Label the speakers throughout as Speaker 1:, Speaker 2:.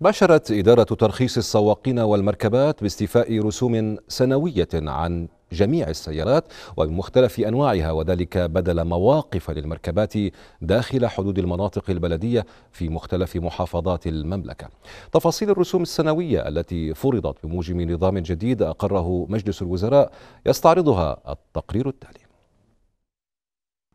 Speaker 1: باشرت إدارة ترخيص السواقين والمركبات باستيفاء رسوم سنوية عن جميع السيارات وبمختلف أنواعها وذلك بدل مواقف للمركبات داخل حدود المناطق البلدية في مختلف محافظات المملكة تفاصيل الرسوم السنوية التي فرضت بموجب نظام جديد أقره مجلس الوزراء يستعرضها التقرير التالي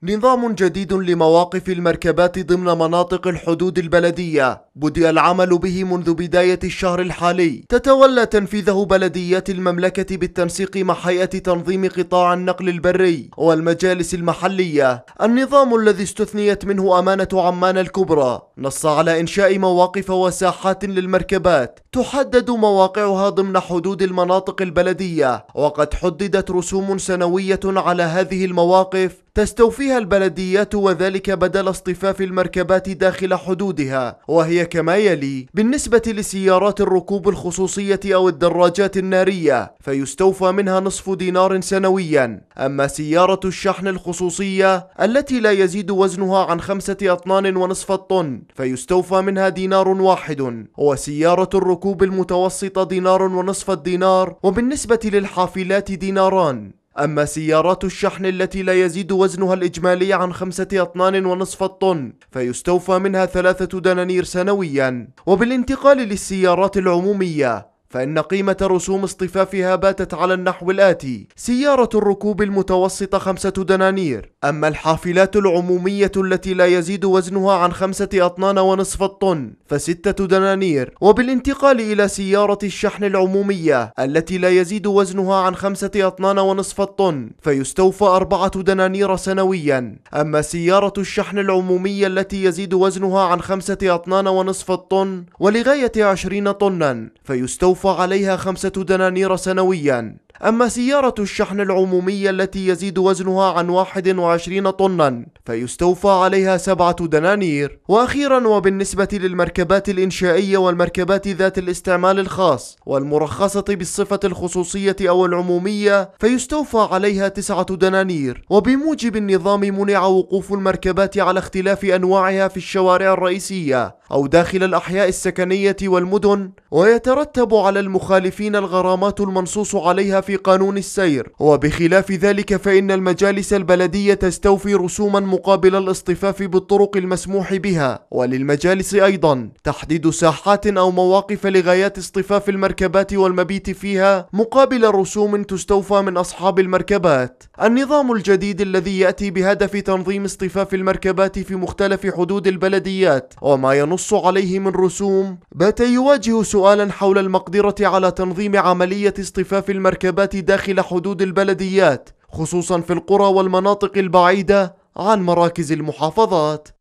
Speaker 1: نظام جديد
Speaker 2: لمواقف المركبات ضمن مناطق الحدود البلدية بدأ العمل به منذ بداية الشهر الحالي تتولى تنفيذه بلديات المملكة بالتنسيق مع هيئة تنظيم قطاع النقل البري والمجالس المحلية النظام الذي استثنيت منه أمانة عمان الكبرى نص على إنشاء مواقف وساحات للمركبات تحدد مواقعها ضمن حدود المناطق البلدية وقد حددت رسوم سنوية على هذه المواقف تستوفيها البلديات وذلك بدل اصطفاف المركبات داخل حدودها وهي كما يلي بالنسبة لسيارات الركوب الخصوصية أو الدراجات النارية فيستوفى منها نصف دينار سنويا أما سيارة الشحن الخصوصية التي لا يزيد وزنها عن خمسة أطنان ونصف الطن فيستوفى منها دينار واحد وسيارة الركوب المتوسطة دينار ونصف الدينار وبالنسبة للحافلات ديناران أما سيارات الشحن التي لا يزيد وزنها الإجمالي عن خمسة أطنان ونصف الطن فيستوفى منها ثلاثة دنانير سنويا وبالانتقال للسيارات العمومية فإن قيمة رسوم اصطفافها باتت على النحو الآتي سيارة الركوب المتوسطة خمسة دنانير أما الحافلات العمومية التي لا يزيد وزنها عن خمسة أطنان ونصف الطن فستة دنانير وبالانتقال إلى سيارة الشحن العمومية التي لا يزيد وزنها عن خمسة أطنان ونصف الطن فيستوفى أربعة دنانير سنويا أما سيارة الشحن العمومية التي يزيد وزنها عن خمسة أطنان ونصف الطن ولغاية عشرين طنا فيستوفى عليها خمسة دنانير سنويا أما سيارة الشحن العمومية التي يزيد وزنها عن 21 طنا فيستوفى عليها سبعة دنانير وأخيرا وبالنسبة للمركز المركبات الإنشائية والمركبات ذات الاستعمال الخاص والمرخصة بالصفة الخصوصية أو العمومية فيستوفى عليها تسعة دنانير وبموجب النظام منع وقوف المركبات على اختلاف أنواعها في الشوارع الرئيسية أو داخل الأحياء السكنية والمدن ويترتب على المخالفين الغرامات المنصوص عليها في قانون السير وبخلاف ذلك فإن المجالس البلدية تستوفي رسوما مقابل الاصطفاف بالطرق المسموح بها وللمجالس أيضا تحديد ساحات أو مواقف لغايات اصطفاف المركبات والمبيت فيها مقابل رسوم تستوفى من أصحاب المركبات النظام الجديد الذي يأتي بهدف تنظيم اصطفاف المركبات في مختلف حدود البلديات وما ينص عليه من رسوم بات يواجه سؤالا حول المقدرة على تنظيم عملية اصطفاف المركبات داخل حدود البلديات خصوصا في القرى والمناطق البعيدة عن مراكز المحافظات